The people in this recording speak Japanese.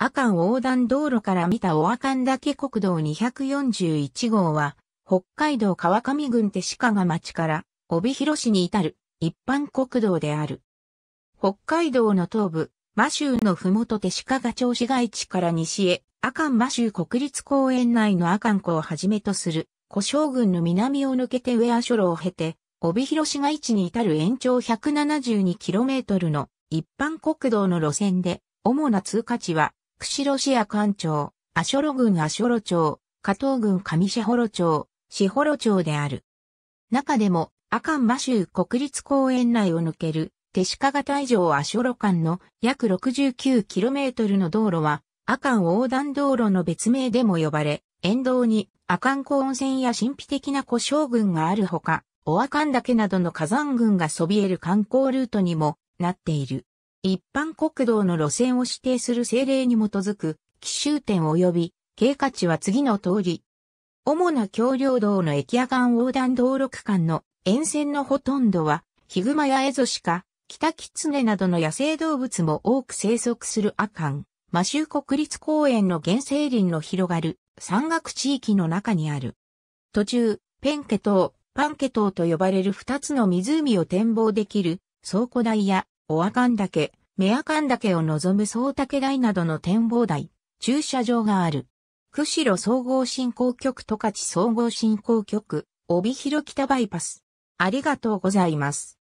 阿寒横断道路から見た大阿寒岳国道241号は、北海道川上郡手鹿賀町から帯広市に至る一般国道である。北海道の東部、摩州のふもと手鹿賀町市街地から西へ、阿寒摩州国立公園内の阿寒湖をはじめとする、古将軍の南を抜けて上阿諸路を経て、帯広市街地に至る延長 172km の一般国道の路線で、主な通過地は釧路市や官庁、阿諸路郡ショロ町、加藤郡上士幌町、士幌町である。中でも、阿寒馬州国立公園内を抜ける、手鹿型以上ショロ間の約 69km の道路は、阿寒横断道路の別名でも呼ばれ、沿道に阿寒湖温泉や神秘的な古将群があるほか、オアカン岳などの火山群がそびえる観光ルートにもなっている。一般国道の路線を指定する政令に基づく、奇襲点及び、経過値は次の通り。主な橋梁道の駅夜間横断道路区間の沿線のほとんどは、ヒグマやエゾシカ、キタキツネなどの野生動物も多く生息する阿寒、マシュー国立公園の原生林の広がる山岳地域の中にある。途中、ペンケ島、パンケ島と呼ばれる二つの湖を展望できる倉庫台やおかんだけ、めあかんだけを望む総竹台などの展望台、駐車場がある。釧路総合振興局十勝総合振興局、帯広北バイパス。ありがとうございます。